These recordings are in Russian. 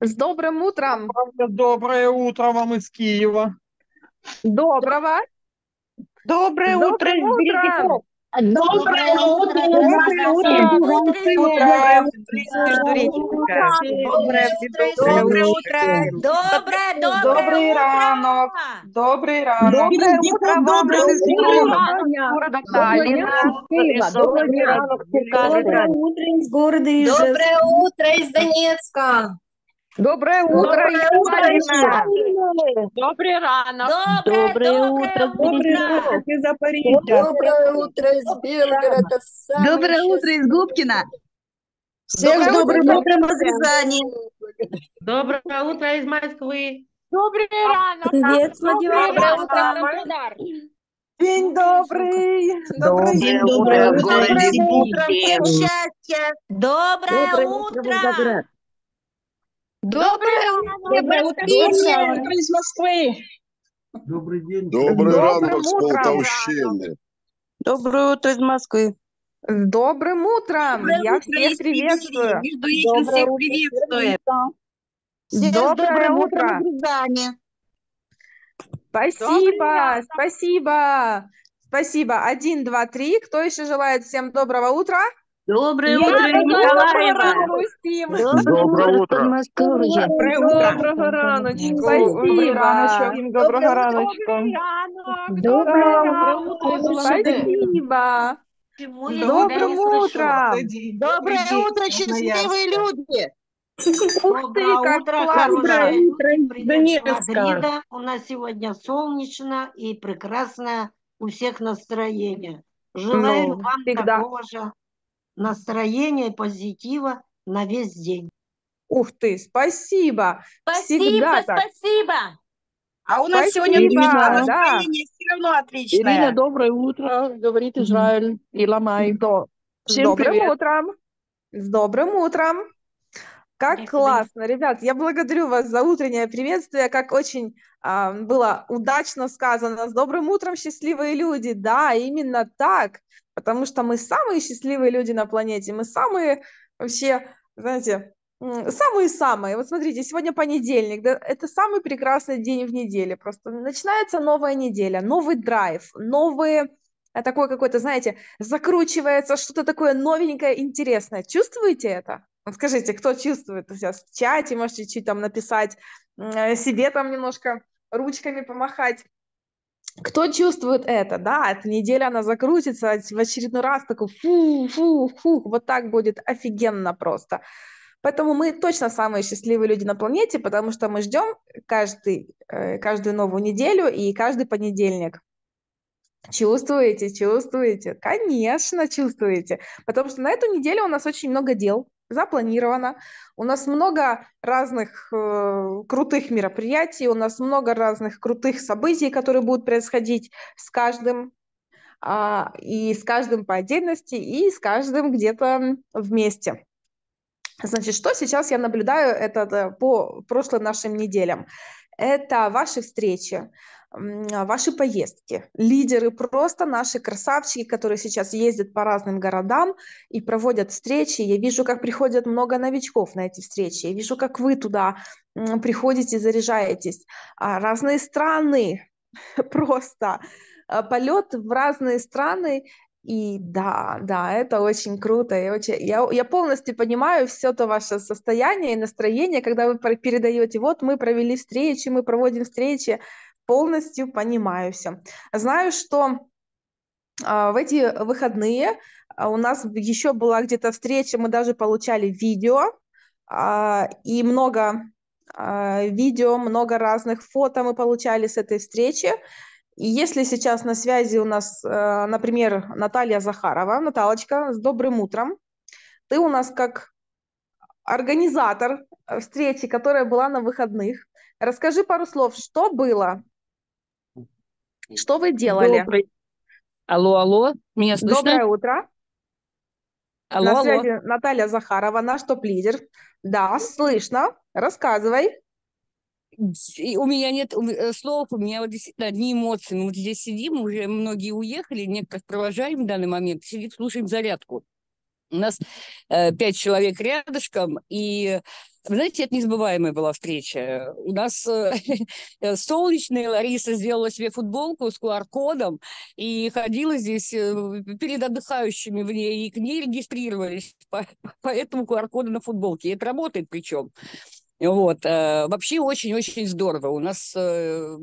С добрым утром. Доброе утро вам из Киева. Доброго. Доброе, Доброе утро из Берегиков. Доброе утро, доброе утро, доброе утро, доброе, утро. добрый ранок, добрый ранок, доброе утро, доброе утро, города Таллина, доброе утро из города, доброе утро из Донецка. Доброе утро, Доброе утро, Ирина. Добрый ранок. Доброе, доброе Доброе утро из Запорижья. Доброе утро из Белгорода. Доброе утро из Губкина. Всем с добрым утром из Доброе утро из Москвы. Доброе ранок. Привет, Владивосток. День добрый. Добрый день. Доброе утро. Доброе утро. Счастья. Доброе утро. Доброе утро, Доброе из Москвы. Добрый день. Добрый ранок с Полтавщины. Доброе утро из Москвы. Добрым утром. Доброе Я утро всех приветствую. Между всех приветствую. доброе утро. Спасибо, спасибо. Спасибо. Один, два, три. Кто еще желает всем доброго утра? Доброе Я утро, Николаева. Доброе утро. Подмосковье. Доброе утро. Доброго раночку. Спасибо. Раночку. Доброго раночку. Доброе утро. Спасибо. Доброе утро. Доброе утро, счастливые люди. Ух ты, как классно. Донецка. У нас сегодня солнечно и прекрасное у всех настроение. Желаю ну, вам такого же настроения и позитива на весь день. Ух ты, спасибо! Спасибо, Всегда так. спасибо! А у спасибо. нас сегодня Ирина, да. все равно отличное. Ирина, доброе утро, говорит Израиль, mm-hmm. Иламай. До... Всем Добрым привет. утром! С добрым утром! Как я классно, не... ребят! Я благодарю вас за утреннее приветствие. Как очень э, было удачно сказано. С добрым утром, счастливые люди. Да, именно так. Потому что мы самые счастливые люди на планете. Мы самые вообще, знаете, самые-самые. Вот смотрите, сегодня понедельник. Да, это самый прекрасный день в неделе. Просто начинается новая неделя, новый драйв, новые а, такой какой-то, знаете, закручивается что-то такое новенькое, интересное. Чувствуете это? Вот скажите, кто чувствует сейчас в чате, можете чуть чуть там написать, себе там немножко ручками помахать. Кто чувствует это, да, эта неделя, она закрутится а в очередной раз, такой фу, фу, фу, вот так будет офигенно просто. Поэтому мы точно самые счастливые люди на планете, потому что мы ждем каждый, э, каждую новую неделю и каждый понедельник. Чувствуете, чувствуете? Конечно, чувствуете. Потому что на эту неделю у нас очень много дел запланировано. У нас много разных э, крутых мероприятий, у нас много разных крутых событий, которые будут происходить с каждым э, и с каждым по отдельности, и с каждым где-то вместе. Значит, что сейчас я наблюдаю это э, по прошлым нашим неделям? Это ваши встречи, а, ваши поездки. Лидеры просто наши красавчики, которые сейчас ездят по разным городам и проводят встречи. Я вижу, как приходят много новичков на эти встречи. Я вижу, как вы туда приходите, заряжаетесь. А, разные страны, просто а, полет в разные страны. И да, да, это очень круто. Я, очень, я, я полностью понимаю все то ваше состояние и настроение, когда вы передаете, вот мы провели встречи, мы проводим встречи полностью понимаю все. Знаю, что а, в эти выходные а, у нас еще была где-то встреча, мы даже получали видео, а, и много видео, много разных фото мы получали с этой встречи. И если сейчас на связи у нас, например, Наталья Захарова, Наталочка, с добрым утром. Ты у нас как организатор встречи, которая была на выходных. Расскажи пару слов, что было, что вы делали? Добрый. Алло, алло, меня слышно? Доброе утро. Алло, На алло. Наталья Захарова, наш топ-лидер. Да, слышно. Рассказывай. И у меня нет э, слов, у меня вот действительно одни эмоции. Мы вот здесь сидим, уже многие уехали, некоторых провожаем в данный момент, сидим, слушаем зарядку. У нас э, пять человек рядышком, и знаете, это незабываемая была встреча. У нас э, солнечная Лариса сделала себе футболку с QR-кодом и ходила здесь э, перед отдыхающими в ней, и к ней регистрировались по, по этому QR-коду на футболке. И это работает причем. Вот. Э, вообще очень-очень здорово. У нас э,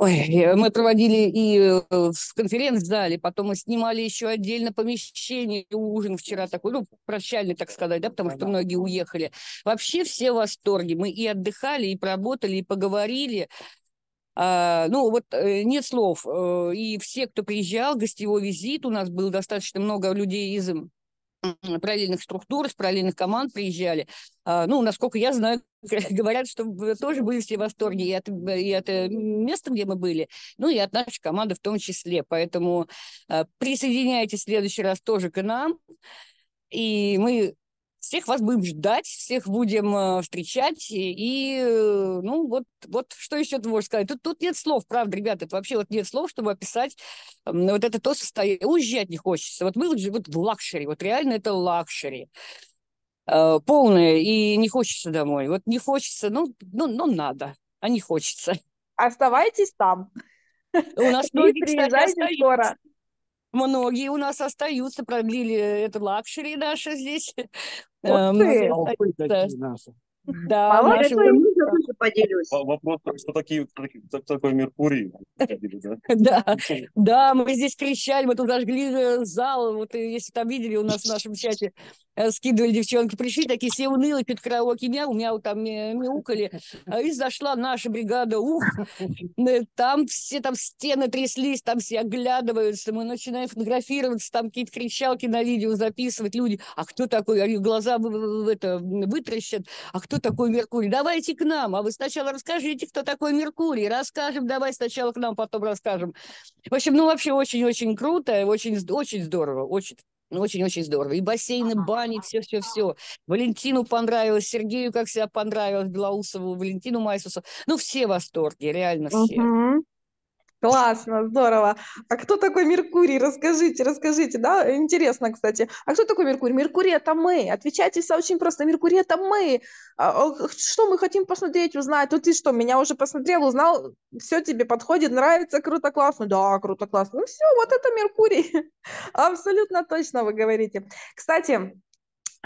Ой, э, мы проводили и э, в конференц-зале, потом мы снимали еще отдельно помещение, ужин вчера такой, ну, прощальный, так сказать, да, потому что многие уехали. Вообще все в восторге. Мы и отдыхали, и поработали, и поговорили. А, ну, вот э, нет слов. И все, кто приезжал, гостевой визит, у нас было достаточно много людей из параллельных структур, из параллельных команд приезжали. А, ну, насколько я знаю, говорят, что тоже были все в восторге и от, и от э, места, где мы были, ну и от нашей команды в том числе. Поэтому а, присоединяйтесь в следующий раз тоже к нам. И мы всех вас будем ждать, всех будем э, встречать. И, э, ну, вот, вот что еще ты можешь сказать? Тут, тут нет слов, правда, ребята. Вообще вот нет слов, чтобы описать вот это то состояние. Уезжать не хочется. Вот мы вот, вот в лакшери, вот реально это лакшери э, полное и не хочется домой. Вот не хочется, ну, ну, ну надо, а не хочется. Оставайтесь там. У нас многие, кстати, остаются. Скоро. Многие у нас остаются, продлили э, это лакшери наши здесь. Вот мы, да, наши. Да, наши поделюсь. Вопрос, а что такие, такой Меркурий. Да, да, мы здесь кричали, мы тут ожгли э, зал, вот э, если там видели у нас в нашем чате, э, скидывали девчонки, пришли такие все унылые, пит караоке мяу, мяу, там мяукали, а и зашла наша бригада, ух, там все там стены тряслись, там все оглядываются, мы начинаем фотографироваться, там какие-то кричалки на видео записывать, люди, а кто такой, а глаза в это, вытращат, а кто такой Меркурий, давайте к нам, а вы сначала расскажите, кто такой Меркурий. Расскажем, давай сначала к нам, потом расскажем. В общем, ну вообще очень-очень круто, очень, очень здорово, очень. Очень-очень здорово. И бассейны, бани, все-все-все. Валентину понравилось, Сергею, как себя понравилось, Белоусову, Валентину Майсусу. Ну, все в восторге, реально все. Uh-huh. Классно, здорово. А кто такой Меркурий? Расскажите, расскажите, да? Интересно, кстати. А кто такой Меркурий? Меркурий — это мы. Отвечайте все очень просто. Меркурий — это мы. А, а, что мы хотим посмотреть, узнать? Ну ты что, меня уже посмотрел, узнал, все тебе подходит, нравится, круто, классно. Да, круто, классно. Ну все, вот это Меркурий. Абсолютно точно вы говорите. Кстати,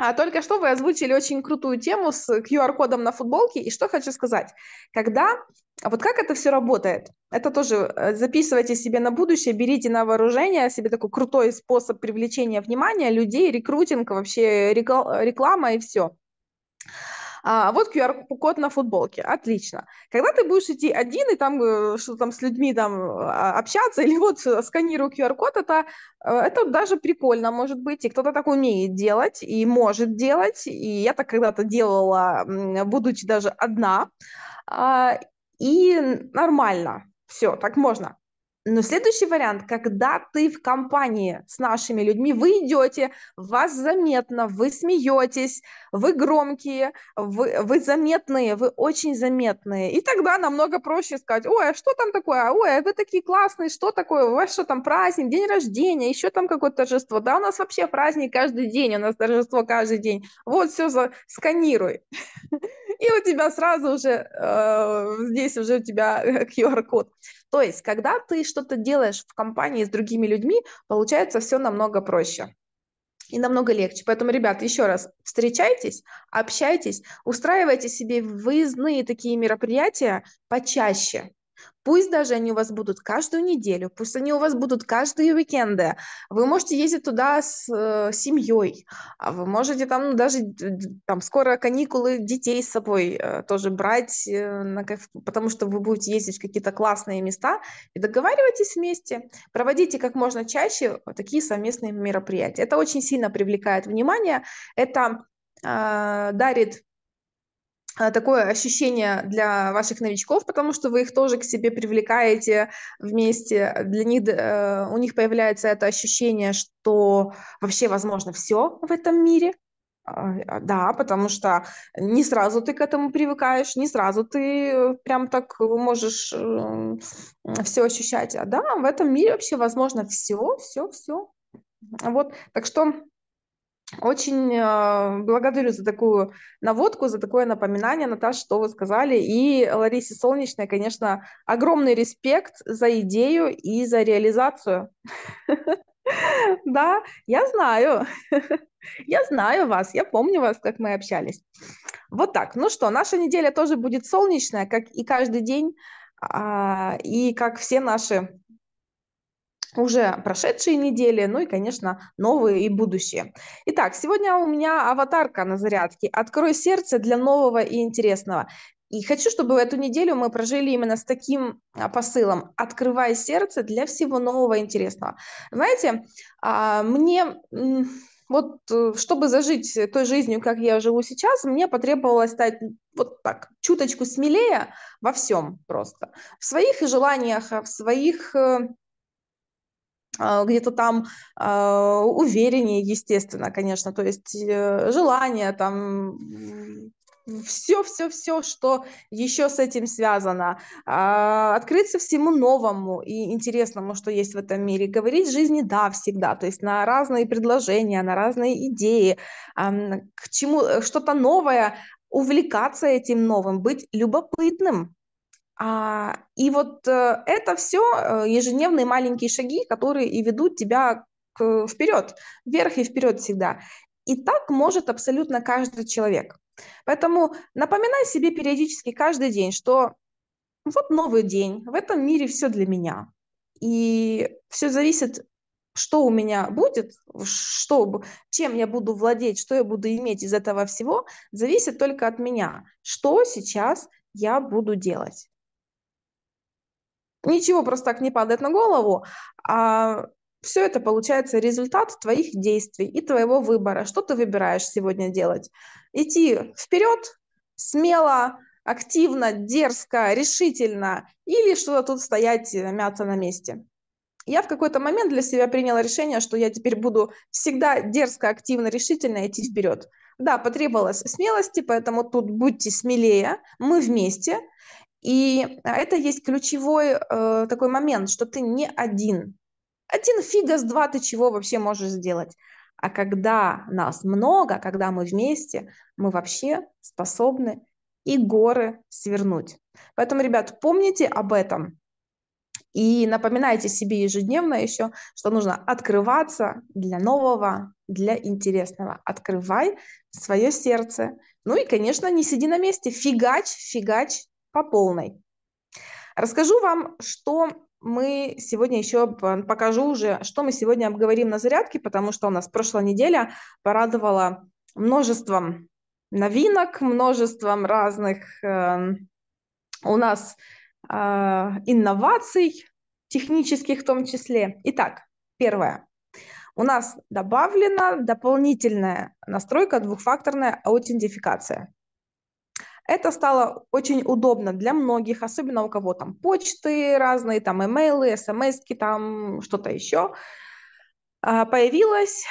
а только что вы озвучили очень крутую тему с QR-кодом на футболке, и что хочу сказать. Когда, а вот как это все работает, это тоже э, записывайте себе на будущее, берите на вооружение себе такой крутой способ привлечения внимания людей, рекрутинг, вообще реклама и все. А, вот QR-код на футболке. Отлично. Когда ты будешь идти один и там э, что там с людьми там а, общаться, или вот э, сканирую QR-код, это, э, это даже прикольно может быть. И кто-то так умеет делать и может делать. И я так когда-то делала, будучи даже одна. А, и нормально. Все, так можно. Но следующий вариант, когда ты в компании с нашими людьми, вы идете, вас заметно, вы смеетесь, вы громкие, вы, вы заметные, вы очень заметные. И тогда намного проще сказать, ой, а что там такое? А, ой, а вы такие классные, что такое? У вас что там праздник, день рождения, еще там какое-то торжество. Да у нас вообще праздник каждый день, у нас торжество каждый день. Вот все за... сканируй. и у тебя сразу уже э, здесь уже у тебя QR-код. То есть, когда ты что-то делаешь в компании с другими людьми, получается все намного проще и намного легче. Поэтому, ребят, еще раз, встречайтесь, общайтесь, устраивайте себе выездные такие мероприятия почаще, Пусть даже они у вас будут каждую неделю, пусть они у вас будут каждые уикенды. Вы можете ездить туда с э, семьей, а вы можете там ну, даже там скоро каникулы детей с собой э, тоже брать, э, на кайф, потому что вы будете ездить в какие-то классные места и договаривайтесь вместе, проводите как можно чаще такие совместные мероприятия. Это очень сильно привлекает внимание, это э, дарит а, такое ощущение для ваших новичков, потому что вы их тоже к себе привлекаете вместе. Для них э, у них появляется это ощущение, что вообще возможно все в этом мире. А, а, да, потому что не сразу ты к этому привыкаешь, не сразу ты прям так можешь эм, все ощущать. А да, в этом мире вообще возможно все, все, все. Вот, так что очень а, благодарю за такую наводку, за такое напоминание, Наташа, что вы сказали. И Ларисе Солнечной, конечно, огромный респект за идею и за реализацию. Да, я знаю. Я знаю вас, я помню вас, как мы общались. Вот так. Ну что, наша неделя тоже будет солнечная, как и каждый день, а, и как все наши уже прошедшие недели, ну и, конечно, новые и будущие. Итак, сегодня у меня аватарка на зарядке «Открой сердце для нового и интересного». И хочу, чтобы эту неделю мы прожили именно с таким а, посылом «Открывай сердце для всего нового и интересного». Знаете, а, мне вот э, чтобы зажить той жизнью, как я живу сейчас, мне потребовалось стать вот так, чуточку смелее во всем просто. В своих желаниях, а, в своих э, а, где-то там э, увереннее, естественно, конечно, то есть э, желание там все-все-все, что еще с этим связано. А, открыться всему новому и интересному, что есть в этом мире. Говорить жизни «да» всегда, то есть на разные предложения, на разные идеи, к чему э, что-то новое, увлекаться этим новым, быть любопытным, а, и вот э, это все э, ежедневные маленькие шаги, которые и ведут тебя к, вперед, вверх и вперед всегда. И так может абсолютно каждый человек. Поэтому напоминай себе периодически каждый день, что вот новый день, в этом мире все для меня. И все зависит, что у меня будет, что, чем я буду владеть, что я буду иметь из этого всего, зависит только от меня, что сейчас я буду делать ничего просто так не падает на голову, а все это получается результат твоих действий и твоего выбора, что ты выбираешь сегодня делать. Идти вперед, смело, активно, дерзко, решительно, или что-то тут стоять, и э, мяться на месте. Я в какой-то момент для себя приняла решение, что я теперь буду всегда дерзко, активно, решительно идти вперед. Да, потребовалось смелости, поэтому тут будьте смелее, мы вместе. И а, это есть ключевой э, такой момент, что ты не один. Один фига с два ты чего вообще можешь сделать. А когда нас много, когда мы вместе, мы вообще способны и горы свернуть. Поэтому, ребят, помните об этом. И напоминайте себе ежедневно еще, что нужно открываться для нового, для интересного. Открывай свое сердце. Ну и, конечно, не сиди на месте. Фигач, фигач, по полной. Расскажу вам, что мы сегодня еще покажу уже, что мы сегодня обговорим на зарядке, потому что у нас прошлая неделя порадовала множеством новинок, множеством разных э, у нас э, инноваций, технических в том числе. Итак, первое. У нас добавлена дополнительная настройка двухфакторная аутентификация. Это стало очень удобно для многих, особенно у кого там почты разные, там имейлы, смс эм там что-то еще. А, появилась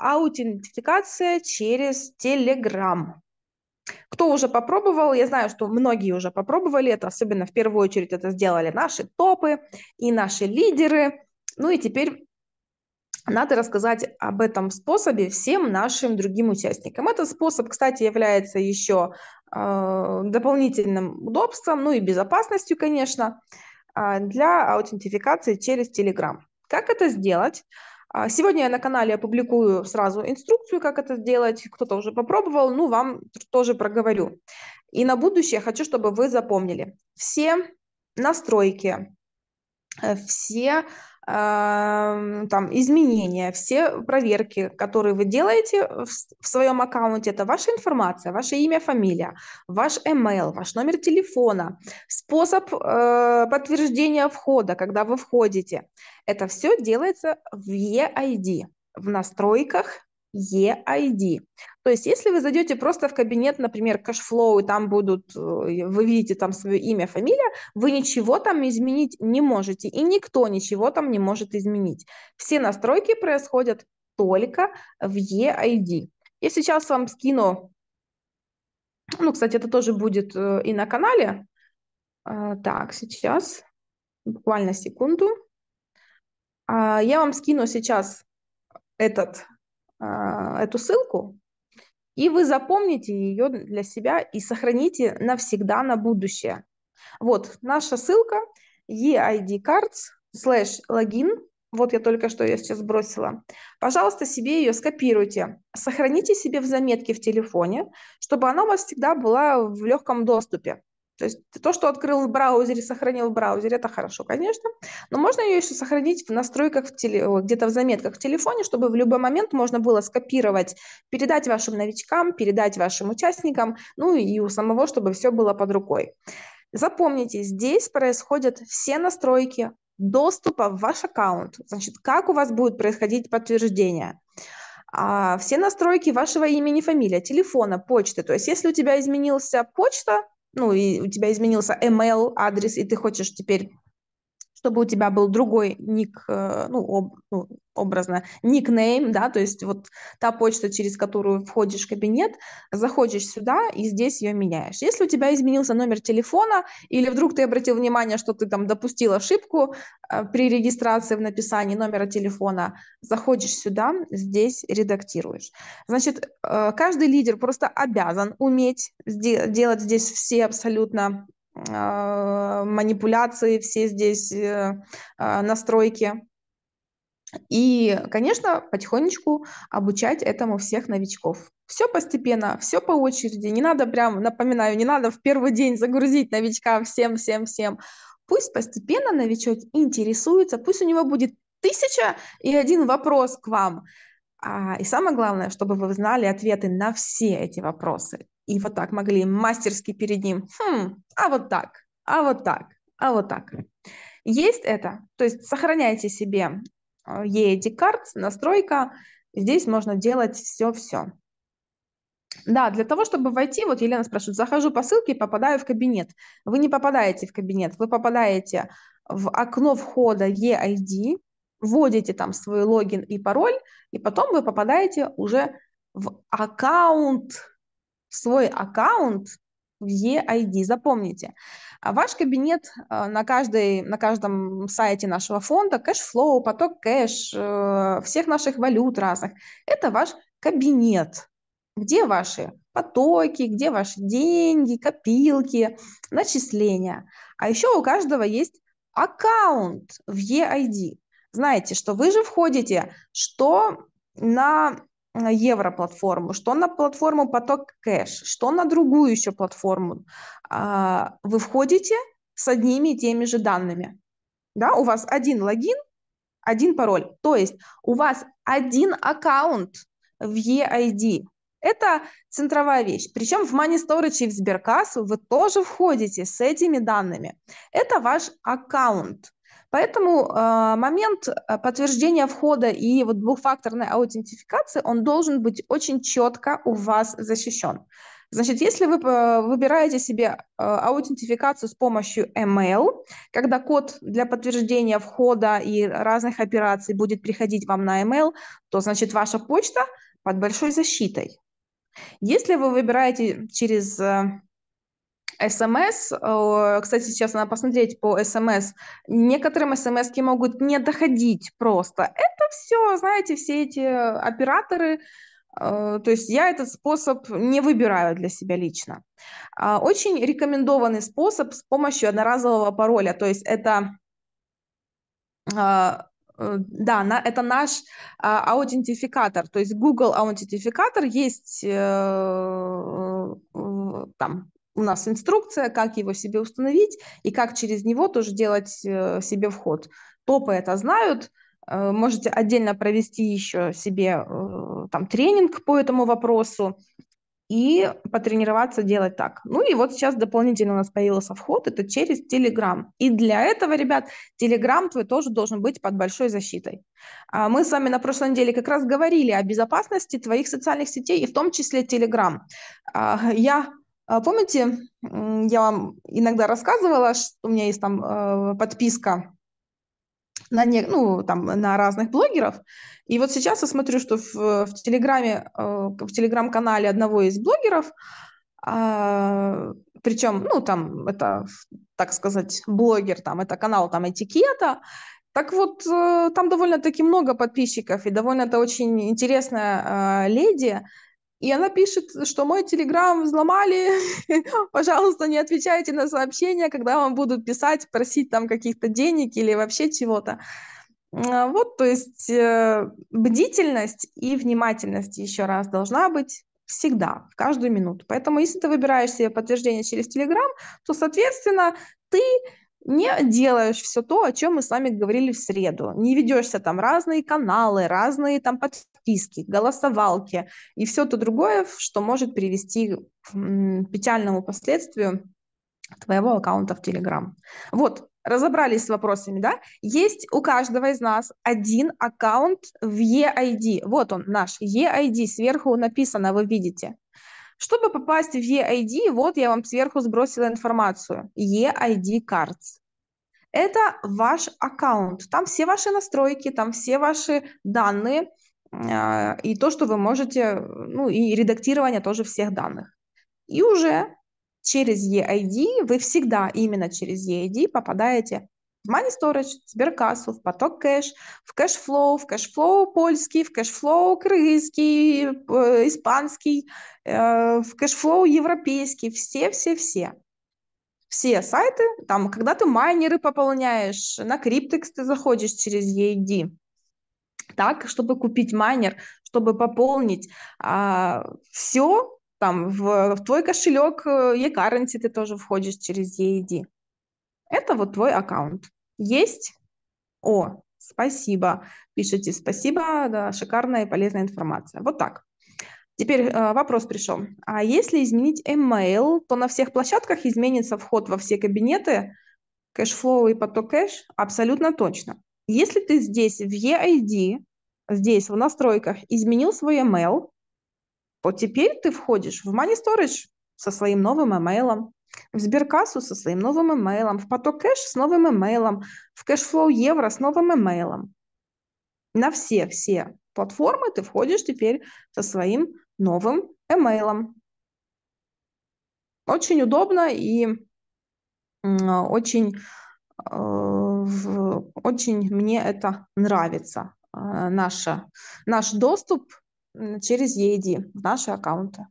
аутентификация через Telegram. Кто уже попробовал, я знаю, что многие уже попробовали это, особенно в первую очередь это сделали наши топы и наши лидеры. Ну и теперь надо рассказать об этом способе всем нашим другим участникам. Этот способ, кстати, является еще э, дополнительным удобством, ну и безопасностью, конечно, э, для аутентификации через Telegram. Как это сделать? А, сегодня я на канале опубликую сразу инструкцию, как это сделать. Кто-то уже попробовал, ну, вам тоже проговорю. И на будущее хочу, чтобы вы запомнили. Все настройки, э, все там, изменения, все проверки, которые вы делаете в, в своем аккаунте, это ваша информация, ваше имя, фамилия, ваш email, ваш номер телефона, способ э, подтверждения входа, когда вы входите. Это все делается в EID, в настройках EID. То есть если вы зайдете просто в кабинет, например, кэшфлоу, и там будут, э, вы видите там свое имя, фамилия, вы ничего там изменить не можете, и никто ничего там не может изменить. Все настройки происходят только в EID. Я сейчас вам скину, ну, кстати, это тоже будет э, и на канале. А, так, сейчас, буквально секунду. А, я вам скину сейчас этот а, эту ссылку, и вы запомните ее для себя и сохраните навсегда на будущее. Вот наша ссылка eidcards slash login. Вот я только что ее сейчас бросила. Пожалуйста, себе ее скопируйте. Сохраните себе в заметке в телефоне, чтобы она у вас всегда была в легком доступе. То есть то, что открыл в браузере, сохранил в браузере, это хорошо, конечно. Но можно ее еще сохранить в настройках, в теле, где-то в заметках в телефоне, чтобы в любой момент можно было скопировать, передать вашим новичкам, передать вашим участникам, ну и у самого, чтобы все было под рукой. Запомните, здесь происходят все настройки доступа в ваш аккаунт. Значит, как у вас будет происходить подтверждение а, все настройки вашего имени, фамилия, телефона, почты. То есть, если у тебя изменился почта, ну и у тебя изменился email адрес, и ты хочешь теперь чтобы у тебя был другой ник, э, ну, об, ну образно, никнейм, да, то есть вот та почта, через которую входишь в кабинет, заходишь сюда и здесь ее меняешь. Если у тебя изменился номер телефона или вдруг ты обратил внимание, что ты там допустил ошибку э, при регистрации в написании номера телефона, заходишь сюда, здесь редактируешь. Значит, э, каждый лидер просто обязан уметь делать здесь все абсолютно а, манипуляции, все здесь э, а, настройки. И, конечно, потихонечку обучать этому всех новичков. Все постепенно, все по очереди. Не надо прям, напоминаю, не надо в первый день загрузить новичка всем, всем, всем. Пусть постепенно новичок интересуется, пусть у него будет тысяча и один вопрос к вам. А, и самое главное, чтобы вы знали ответы на все эти вопросы. И вот так могли мастерски перед ним, хм, а вот так, а вот так, а вот так. Есть это, то есть сохраняйте себе э, EAD Cards, настройка, здесь можно делать все-все. Да, для того, чтобы войти, вот Елена спрашивает, захожу по ссылке и попадаю в кабинет. Вы не попадаете в кабинет, вы попадаете в окно входа EID, вводите там свой логин и пароль, и потом вы попадаете уже в аккаунт свой аккаунт в EID. Запомните, а, ваш кабинет а, на, каждой, на каждом сайте нашего фонда, кэшфлоу, поток кэш, э, всех наших валют разных, это ваш кабинет, где ваши потоки, где ваши деньги, копилки, начисления. А еще у каждого есть аккаунт в EID. Знаете, что вы же входите, что на Европлатформу, что на платформу поток кэш, что на другую еще платформу. А, вы входите с одними и теми же данными. Да, у вас один логин, один пароль. То есть у вас один аккаунт в EID. Это центровая вещь. Причем в Money Storage и в Сберкассу вы тоже входите с этими данными. Это ваш аккаунт. Поэтому э, момент а, подтверждения входа и вот двухфакторной аутентификации, он должен быть очень четко у вас защищен. Значит, если вы а, выбираете себе аутентификацию с помощью email, когда код для подтверждения входа и разных операций будет приходить вам на email, то, значит, ваша почта под большой защитой. Если вы выбираете через СМС, эм э, кстати, сейчас надо посмотреть по СМС, эм некоторым смс эм могут не доходить просто. Это все, знаете, все эти операторы, э, то есть я этот способ не выбираю для себя лично. А, очень рекомендованный способ с помощью одноразового пароля, то есть это а, э, да, на, это наш а, аутентификатор, то есть Google аутентификатор есть э, э, там у нас инструкция, как его себе установить и как через него тоже делать э, себе вход. Топы это знают, э, можете отдельно провести еще себе э, там тренинг по этому вопросу и потренироваться делать так. Ну и вот сейчас дополнительно у нас появился вход, это через Telegram. И для этого, ребят, Telegram твой тоже должен быть под большой защитой. А, мы с вами на прошлой неделе как раз говорили о безопасности твоих социальных сетей, и в том числе Telegram. А, я а, помните, я вам иногда рассказывала, что у меня есть там э, подписка на, не, ну, там, на разных блогеров. И вот сейчас я смотрю, что в, в Телеграме, э, в Телеграм-канале одного из блогеров, а, причем, ну, там, это, так сказать, блогер, там, это канал там этикета, так вот, э, там довольно-таки много подписчиков, и довольно-то очень интересная э, леди, и она пишет, что мой телеграм взломали, пожалуйста, не отвечайте на сообщения, когда вам будут писать, просить там каких-то денег или вообще чего-то. А, вот, то есть э, бдительность и внимательность еще раз должна быть всегда, в каждую минуту. Поэтому если ты выбираешь себе подтверждение через Телеграм, то, соответственно, ты не делаешь все то, о чем мы с вами говорили в среду. Не ведешься там разные каналы, разные там подписки списки, голосовалки и все то другое, что может привести к печальному последствию твоего аккаунта в Телеграм. Вот, разобрались с вопросами, да? Есть у каждого из нас один аккаунт в EID. Вот он, наш EID, сверху написано, вы видите. Чтобы попасть в EID, вот я вам сверху сбросила информацию. EID Cards. Это ваш аккаунт. Там все ваши настройки, там все ваши данные, а, и то, что вы можете, ну и редактирование тоже всех данных. И уже через EID вы всегда именно через EID попадаете в Money Storage, в Сберкассу, в поток кэш, в кэшфлоу, в кэшфлоу польский, в кэшфлоу крымский, э, испанский, э, в кэшфлоу европейский, все-все-все. Все сайты, там, когда ты майнеры пополняешь, на криптекс ты заходишь через EID, так, чтобы купить майнер, чтобы пополнить а, все, там, в, в твой кошелек э, e-currency ты тоже входишь через EID. Это вот твой аккаунт. Есть? О, спасибо. Пишите спасибо, да, шикарная и полезная информация. Вот так. Теперь э, вопрос пришел. А если изменить email, то на всех площадках изменится вход во все кабинеты, кэшфлоу и поток кэш? Абсолютно точно. Если ты здесь в EID, здесь в настройках изменил свой email, то теперь ты входишь в Money Storage со своим новым email, в Сберкассу со своим новым email, в поток кэш с новым email, в Cashflow Евро с новым email. На все, все платформы ты входишь теперь со своим новым email. Очень удобно и очень э, очень мне это нравится, а, наша, наш доступ через EID в наши аккаунты.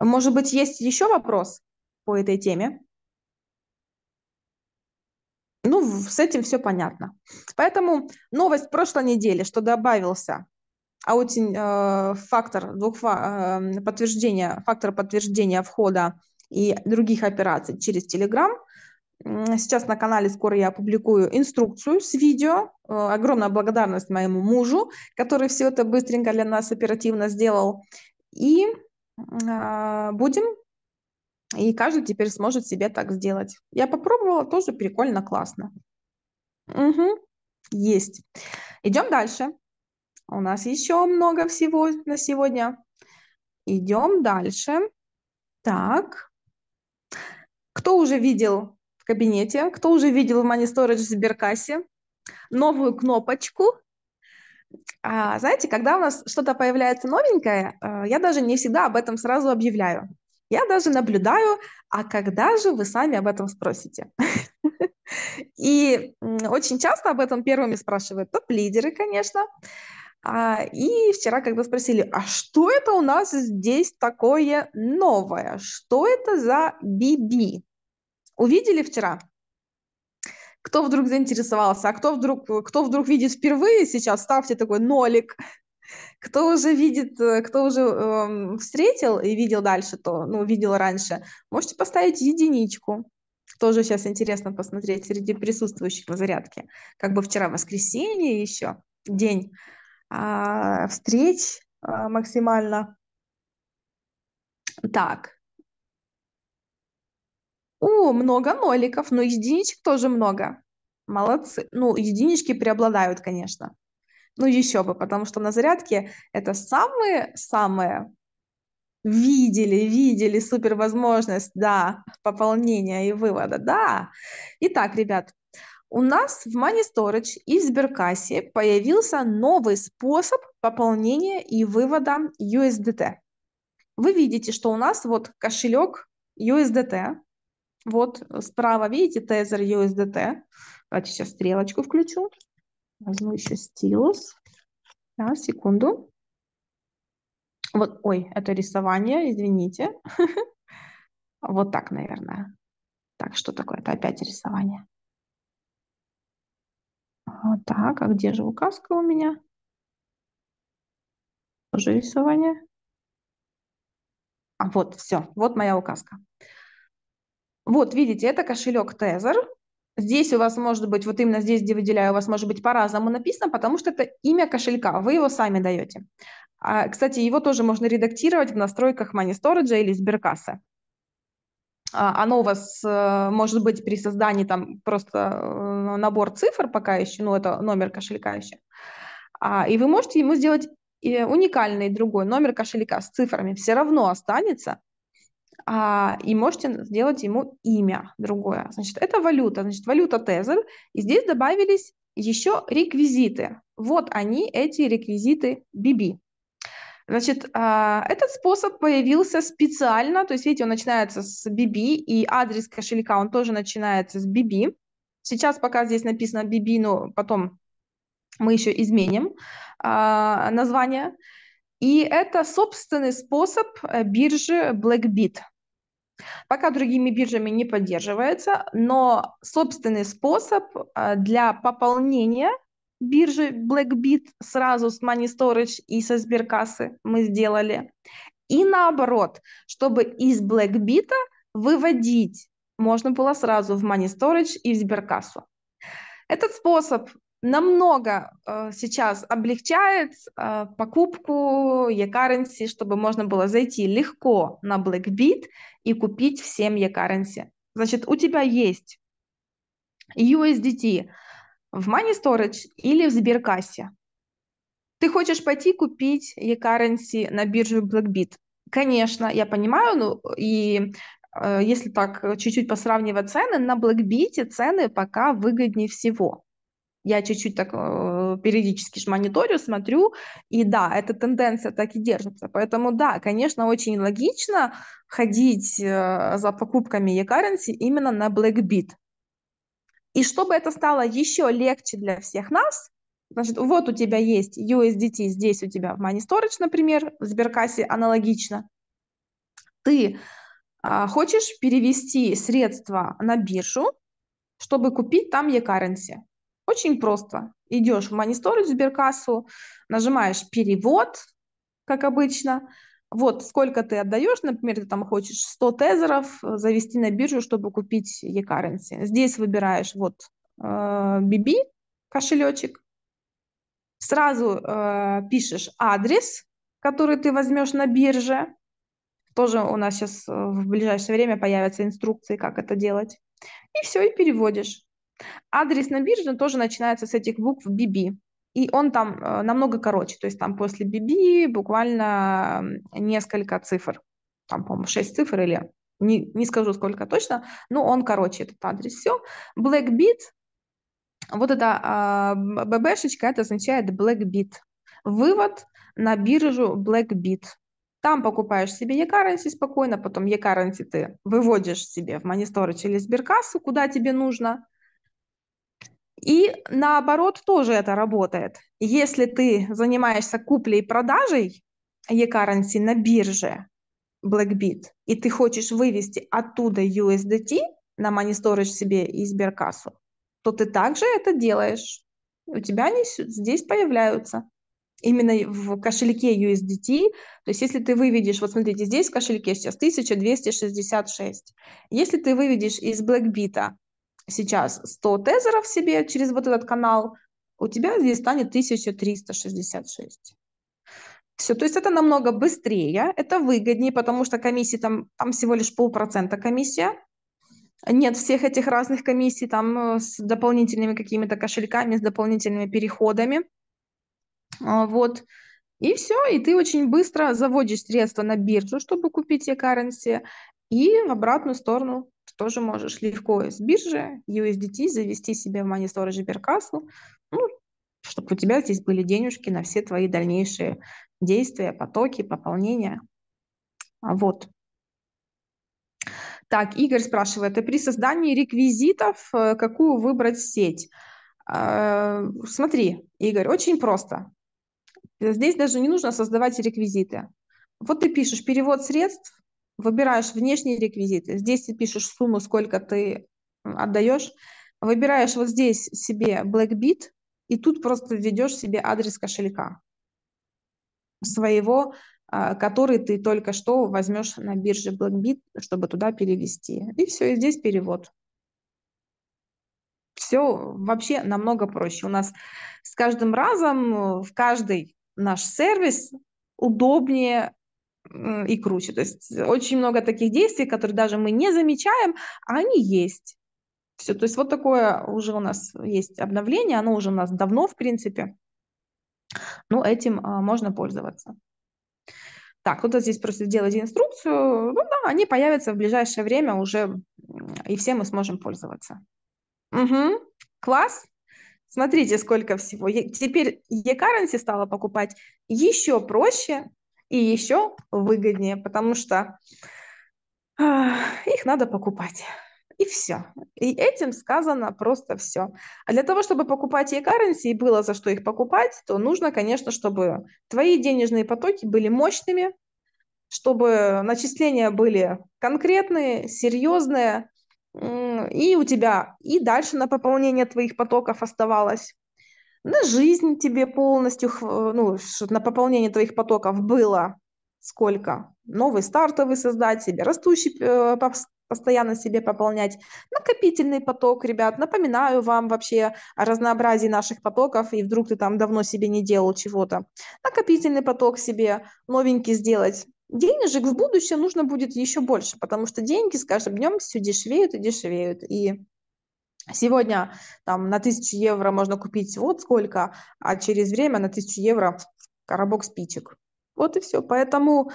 Может быть, есть еще вопрос по этой теме? Ну, с этим все понятно. Поэтому новость прошлой недели, что добавился аутин, э, фактор двухфа, э, подтверждения, фактор подтверждения входа и других операций через Telegram – Сейчас на канале скоро я опубликую инструкцию с видео. Э, огромная благодарность моему мужу, который все это быстренько для нас оперативно сделал. И а, будем, и каждый теперь сможет себе так сделать. Я попробовала, тоже прикольно, классно. Угу. Есть. Идем дальше. У нас еще много всего на сегодня. Идем дальше. Так. Кто уже видел кабинете. Кто уже видел в Money Storage в Сберкассе? Новую кнопочку. А, знаете, когда у нас что-то появляется новенькое, э, я даже не всегда об этом сразу объявляю. Я даже наблюдаю, а когда же вы сами об этом спросите? И очень часто об этом первыми спрашивают топ-лидеры, конечно. А, и вчера, когда спросили, а что это у нас здесь такое новое? Что это за BB? Увидели вчера? Кто вдруг заинтересовался, а кто вдруг, кто вдруг видит впервые сейчас, ставьте такой нолик. Кто уже видит, э, кто уже эм, встретил и видел дальше, то, ну, видел раньше, можете поставить единичку. Тоже сейчас интересно посмотреть среди присутствующих на зарядке. Как бы вчера воскресенье еще, день а, встреч а, максимально. Так, о, много ноликов, но единичек тоже много. Молодцы. Ну, единички преобладают, конечно. Ну, еще бы, потому что на зарядке это самые-самые видели, видели супервозможность, да, пополнения и вывода, да. Итак, ребят, у нас в Money Storage и в Сберкассе появился новый способ пополнения и вывода USDT. Вы видите, что у нас вот кошелек USDT, вот э, справа, видите, тезер USDT. Давайте сейчас стрелочку включу. Возьму еще стилус. Да, секунду. Вот, ой, это рисование, извините. Вот так, наверное. Так, что такое? Это опять рисование. Вот так, а где же указка у меня? Тоже рисование. А вот, все, вот моя указка. Вот, видите, это кошелек Тезер. Здесь у вас может быть, вот именно здесь, где выделяю, у вас может быть по-разному написано, потому что это имя кошелька, вы его сами даете. А, кстати, его тоже можно редактировать в настройках Money Storage или Сберкассы. А, оно у вас э, может быть при создании там просто э, набор цифр пока еще, ну это номер кошелька еще. А, и вы можете ему сделать уникальный другой номер кошелька с цифрами, все равно останется, а, и можете сделать ему имя другое. Значит, это валюта, значит, валюта тезер, и здесь добавились еще реквизиты. Вот они, эти реквизиты BB. Значит, а, этот способ появился специально, то есть, видите, он начинается с BB, и адрес кошелька, он тоже начинается с BB. Сейчас пока здесь написано BB, но потом мы еще изменим а, название. И это собственный способ э, биржи BlackBit. Пока другими биржами не поддерживается, но собственный способ э, для пополнения биржи BlackBit сразу с Money Storage и со Сберкассы мы сделали. И наоборот, чтобы из BlackBit выводить можно было сразу в Money Storage и в Сберкассу. Этот способ намного э, сейчас облегчает э, покупку e-currency, чтобы можно было зайти легко на Blackbit и купить всем e-currency. Значит, у тебя есть USDT в Money Storage или в Сберкассе. Ты хочешь пойти купить e-currency на бирже Blackbit? Конечно, я понимаю, ну, и э, если так чуть-чуть посравнивать цены, на Blackbit цены пока выгоднее всего я чуть-чуть так э, периодически ж мониторю, смотрю, и да, эта тенденция так и держится. Поэтому да, конечно, очень логично ходить э, за покупками e-currency именно на Blackbit. И чтобы это стало еще легче для всех нас, значит, вот у тебя есть USDT, здесь у тебя в Money Storage, например, в Сберкассе аналогично. Ты э, хочешь перевести средства на биржу, чтобы купить там e-currency. Очень просто. Идешь в Money в Сберкассу, нажимаешь «Перевод», как обычно, вот сколько ты отдаешь, например, ты там хочешь 100 тезеров э, завести на биржу, чтобы купить e-currency. Здесь выбираешь вот BB э, кошелечек, сразу э, пишешь адрес, который ты возьмешь на бирже. Тоже у нас сейчас э, в ближайшее время появятся инструкции, как это делать. И все, и переводишь. Адрес на бирже тоже начинается с этих букв BB. И он там э, намного короче, то есть там после BB буквально несколько цифр. Там, по-моему, 6 цифр или не, не скажу сколько точно, но он короче, этот адрес. Все. Blackbit, вот эта э, ББшечка, это означает Blackbit. Вывод на биржу Blackbit. Там покупаешь себе e-currency спокойно, потом e-currency ты выводишь себе в MoneyStorage или Сберкассу, куда тебе нужно – и наоборот тоже это работает. Если ты занимаешься куплей и продажей e-currency на бирже BlackBit, и ты хочешь вывести оттуда USDT на Money Storage себе и Сберкассу, то ты также это делаешь. У тебя они здесь появляются. Именно в кошельке USDT, то есть если ты выведешь, вот смотрите, здесь в кошельке сейчас 1266. Если ты выведешь из BlackBit сейчас 100 тезеров себе через вот этот канал, у тебя здесь станет 1366. Все, то есть это намного быстрее, это выгоднее, потому что комиссии там, там всего лишь полпроцента комиссия. Нет всех этих разных комиссий там э, с дополнительными какими-то кошельками, с дополнительными переходами. А, вот. И все, и ты очень быстро заводишь средства на биржу, чтобы купить e-currency, и в обратную сторону тоже можешь легко с биржи USDT завести себе в Money Storage Berkastle, ну, чтобы у тебя здесь были денежки на все твои дальнейшие действия, потоки, пополнения. А вот. Так, Игорь спрашивает, а при создании реквизитов э, какую выбрать сеть? А, смотри, Игорь, очень просто. Здесь даже не нужно создавать реквизиты. Вот ты пишешь перевод средств выбираешь внешние реквизиты, здесь ты пишешь сумму, сколько ты отдаешь, выбираешь вот здесь себе Blackbit, и тут просто введешь себе адрес кошелька своего, а, который ты только что возьмешь на бирже Blackbit, чтобы туда перевести. И все, и здесь перевод. Все вообще намного проще. У нас с каждым разом э, в каждый наш сервис удобнее и круче. То есть очень много таких действий, которые даже мы не замечаем, а они есть. Все, то есть вот такое уже у нас есть обновление, оно уже у нас давно, в принципе. Но этим а, можно пользоваться. Так, кто-то здесь просто сделает инструкцию. Ну да, они появятся в ближайшее время уже, и все мы сможем пользоваться. Угу, класс. Смотрите, сколько всего. Теперь e-currency стало покупать еще проще, и еще выгоднее, потому что их надо покупать. И все. И этим сказано просто все. А для того, чтобы покупать e-currency и было за что их покупать, то нужно, конечно, чтобы твои денежные потоки были мощными, чтобы начисления были конкретные, серьезные, и у тебя и дальше на пополнение твоих потоков оставалось на жизнь тебе полностью, э, ну, на пополнение твоих потоков было сколько? Новый стартовый создать себе, растущий э, постоянно себе пополнять, накопительный поток, ребят, напоминаю вам вообще о разнообразии наших потоков, и вдруг ты там давно себе не делал чего-то, накопительный поток себе новенький сделать, денежек в будущем нужно будет еще больше, потому что деньги с каждым днем все дешевеют и дешевеют, и Сегодня там на 1000 евро можно купить вот сколько, а через время на 1000 евро коробок спичек. Вот и все. Поэтому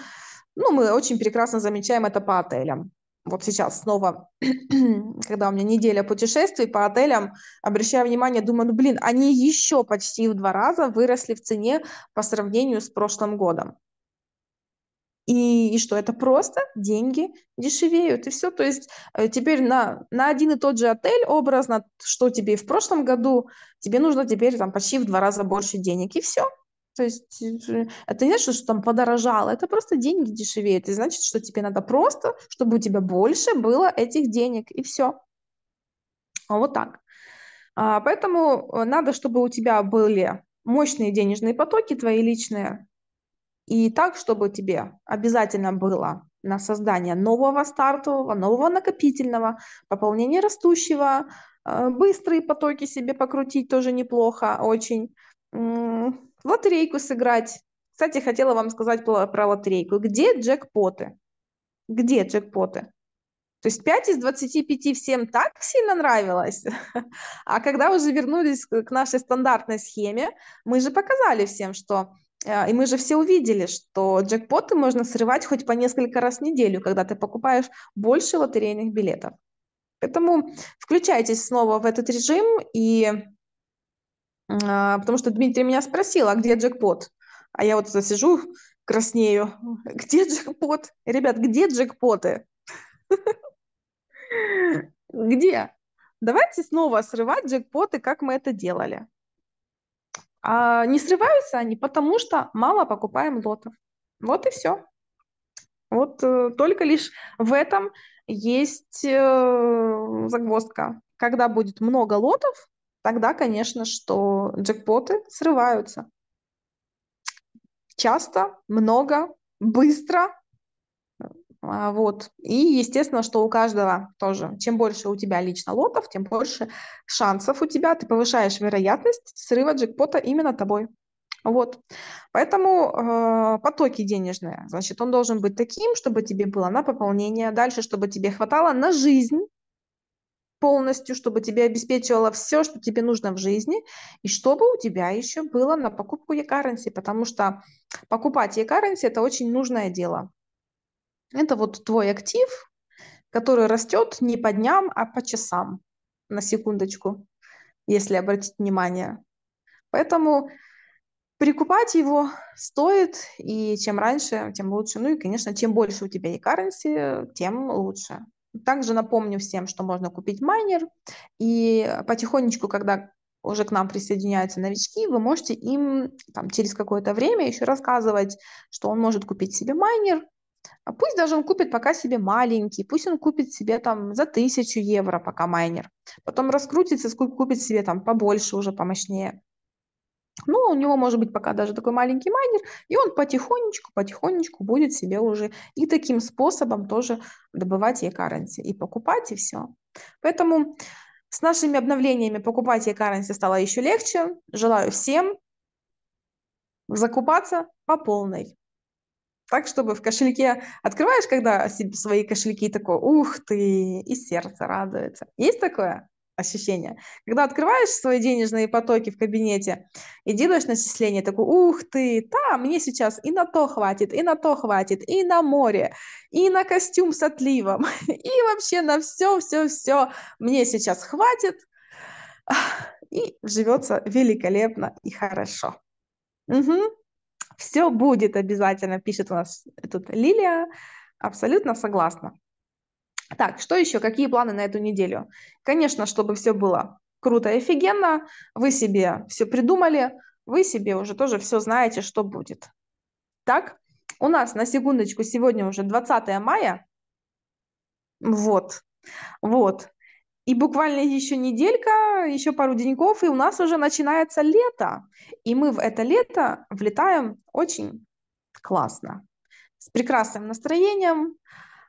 ну, мы очень прекрасно замечаем это по отелям. Вот сейчас снова, когда у меня неделя путешествий по отелям, обращаю внимание, думаю, ну блин, они еще почти в два раза выросли в цене по сравнению с прошлым годом и, и что это просто деньги дешевеют, и все. То есть э, теперь на, на один и тот же отель образно, что тебе в прошлом году, тебе нужно теперь там почти в два раза больше денег, и все. То есть э, это не значит, что там подорожало, это просто деньги дешевеют. И значит, что тебе надо просто, чтобы у тебя больше было этих денег, и все. А вот так. А, поэтому э, надо, чтобы у тебя были мощные денежные потоки твои личные, и так, чтобы тебе обязательно было на создание нового стартового, нового накопительного, пополнение растущего, э, быстрые потоки себе покрутить тоже неплохо, очень в лотерейку сыграть. Кстати, хотела вам сказать про лотерейку. Где джекпоты? Где джекпоты? То есть 5 из 25 всем так сильно нравилось. А когда уже вернулись к нашей стандартной схеме, мы же показали всем, что а, и мы же все увидели, что джекпоты можно срывать хоть по несколько раз в неделю, когда ты покупаешь больше лотерейных билетов. Поэтому включайтесь снова в этот режим, и, а, потому что Дмитрий меня спросил, а где джекпот? А я вот сижу, краснею. Где джекпот? Ребят, где джекпоты? Где? Давайте снова срывать джекпоты, как мы это делали. А не срываются они, потому что мало покупаем лотов. Вот и все. Вот э, только лишь в этом есть э, загвоздка. Когда будет много лотов, тогда, конечно, что джекпоты срываются. Часто, много, быстро, а, вот. И, естественно, что у каждого тоже, чем больше у тебя лично лотов, тем больше шансов у тебя, ты повышаешь вероятность срыва джекпота именно тобой. Вот. Поэтому э, потоки денежные, значит, он должен быть таким, чтобы тебе было на пополнение, дальше, чтобы тебе хватало на жизнь полностью, чтобы тебе обеспечивало все, что тебе нужно в жизни, и чтобы у тебя еще было на покупку e-currency, потому что покупать e-currency – это очень нужное дело. Это вот твой актив, который растет не по дням, а по часам, на секундочку, если обратить внимание. Поэтому прикупать его стоит, и чем раньше, тем лучше. Ну и, конечно, чем больше у тебя и currency, тем лучше. Также напомню всем, что можно купить майнер, и потихонечку, когда уже к нам присоединяются новички, вы можете им там, через какое-то время еще рассказывать, что он может купить себе майнер, а пусть даже он купит пока себе маленький, пусть он купит себе там за тысячу евро пока майнер, потом раскрутится, купит себе там побольше уже, помощнее. Ну, у него может быть пока даже такой маленький майнер, и он потихонечку, потихонечку будет себе уже и таким способом тоже добывать e-currency, и покупать, и все. Поэтому с нашими обновлениями покупать e-currency стало еще легче. Желаю всем закупаться по полной так, чтобы в кошельке открываешь, когда свои кошельки такой, ух ты, и сердце радуется. Есть такое ощущение? Когда открываешь свои денежные потоки в кабинете и делаешь начисление, такой, ух ты, да, мне сейчас и на то хватит, и на то хватит, и на море, и на костюм с отливом, и вообще на все-все-все мне сейчас хватит, и живется великолепно и хорошо. Угу. Все будет обязательно, пишет у нас тут Лилия. Абсолютно согласна. Так, что еще? Какие планы на эту неделю? Конечно, чтобы все было круто и офигенно, вы себе все придумали, вы себе уже тоже все знаете, что будет. Так, у нас на секундочку сегодня уже 20 мая. Вот, вот. И буквально еще неделька, еще пару деньков, и у нас уже начинается лето. И мы в это лето влетаем очень классно, с прекрасным настроением.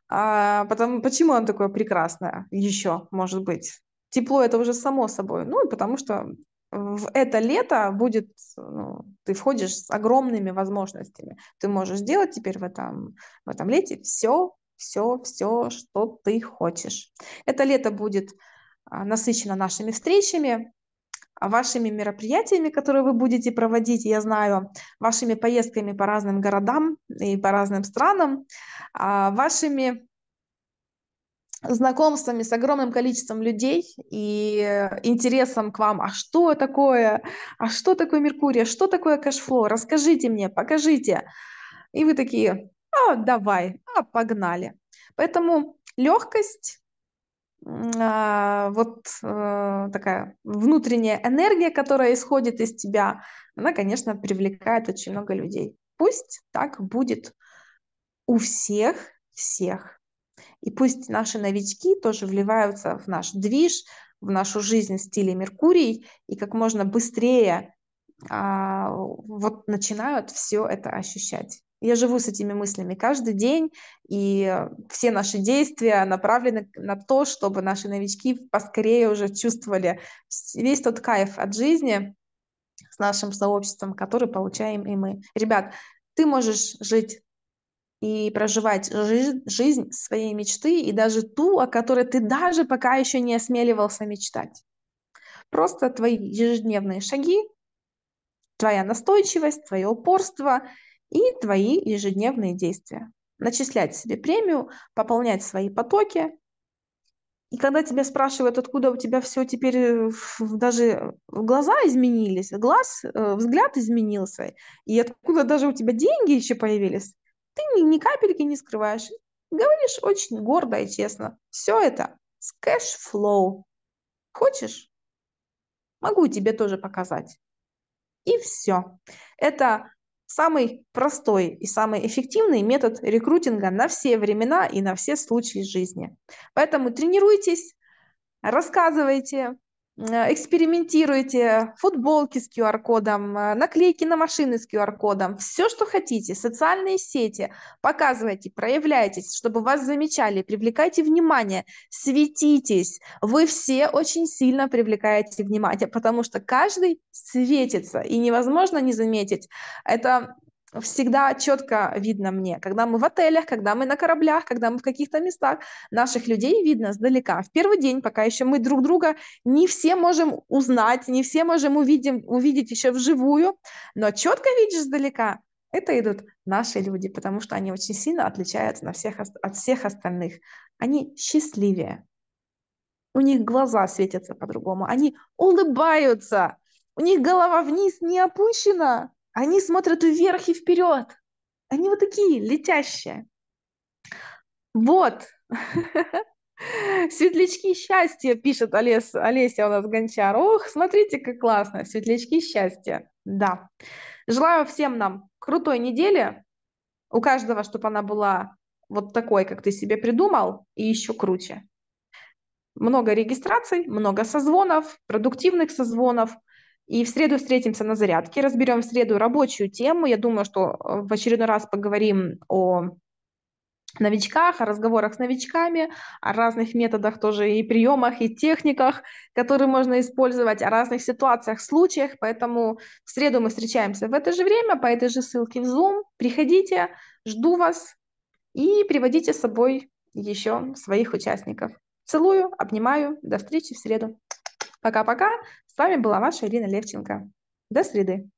А, потому, почему оно такое прекрасное еще, может быть? Тепло это уже само собой. Ну, потому что в это лето будет, ну, ты входишь с огромными возможностями. Ты можешь сделать теперь в этом, в этом лете все, все, все, что ты хочешь. Это лето будет а, насыщено нашими встречами, а, вашими мероприятиями, которые вы будете проводить, я знаю, вашими поездками по разным городам и по разным странам, а, вашими знакомствами с огромным количеством людей и э, интересом к вам, а что такое, а что такое Меркурий, что такое кэшфлоу, расскажите мне, покажите. И вы такие, а давай, а погнали. Поэтому легкость, а, вот э, такая внутренняя энергия, которая исходит из тебя, она, конечно, привлекает очень много людей. Пусть так будет у всех, всех. И пусть наши новички тоже вливаются в наш движ, в нашу жизнь в стиле Меркурий, и как можно быстрее а, вот начинают все это ощущать я живу с этими мыслями каждый день, и все наши действия направлены на то, чтобы наши новички поскорее уже чувствовали весь тот кайф от жизни с нашим сообществом, который получаем и мы. Ребят, ты можешь жить и проживать жизнь, жизнь своей мечты, и даже ту, о которой ты даже пока еще не осмеливался мечтать. Просто твои ежедневные шаги, твоя настойчивость, твое упорство — и твои ежедневные действия. Начислять себе премию, пополнять свои потоки. И когда тебя спрашивают, откуда у тебя все теперь э, даже э, глаза изменились, глаз, э, взгляд изменился, и откуда даже у тебя деньги еще появились, ты ни, ни капельки не скрываешь. Говоришь очень гордо и честно. Все это с кэшфлоу. Хочешь? Могу тебе тоже показать. И все. Это самый простой и самый эффективный метод рекрутинга на все времена и на все случаи жизни. Поэтому тренируйтесь, рассказывайте, Э, экспериментируйте, футболки с QR-кодом, э, наклейки на машины с QR-кодом, все, что хотите, социальные сети, показывайте, проявляйтесь, чтобы вас замечали, привлекайте внимание, светитесь. Вы все очень сильно привлекаете внимание, потому что каждый светится, и невозможно не заметить. Это всегда четко видно мне, когда мы в отелях, когда мы на кораблях, когда мы в каких-то местах, наших людей видно сдалека. В первый день, пока еще мы друг друга не все можем узнать, не все можем увидим, увидеть еще вживую, но четко видишь сдалека, это идут наши люди, потому что они очень сильно отличаются на всех, от всех остальных. Они счастливее, у них глаза светятся по-другому, они улыбаются, у них голова вниз не опущена, они смотрят вверх и вперед. Они вот такие, летящие. Вот. Светлячки счастья, пишет Олес, Олеся у нас Гончар. Ох, смотрите, как классно. Светлячки счастья. Да. Желаю всем нам крутой недели. У каждого, чтобы она была вот такой, как ты себе придумал, и еще круче. Много регистраций, много созвонов, продуктивных созвонов. И в среду встретимся на зарядке, разберем в среду рабочую тему. Я думаю, что э, в очередной раз поговорим о новичках, о разговорах с новичками, о разных методах тоже и приемах, и техниках, которые можно использовать, о разных ситуациях, случаях. Поэтому в среду мы встречаемся в это же время, по этой же ссылке в Zoom. Приходите, жду вас и приводите с собой еще своих участников. Целую, обнимаю, до встречи в среду. Пока-пока. С вами была ваша Ирина Левченко. До среды.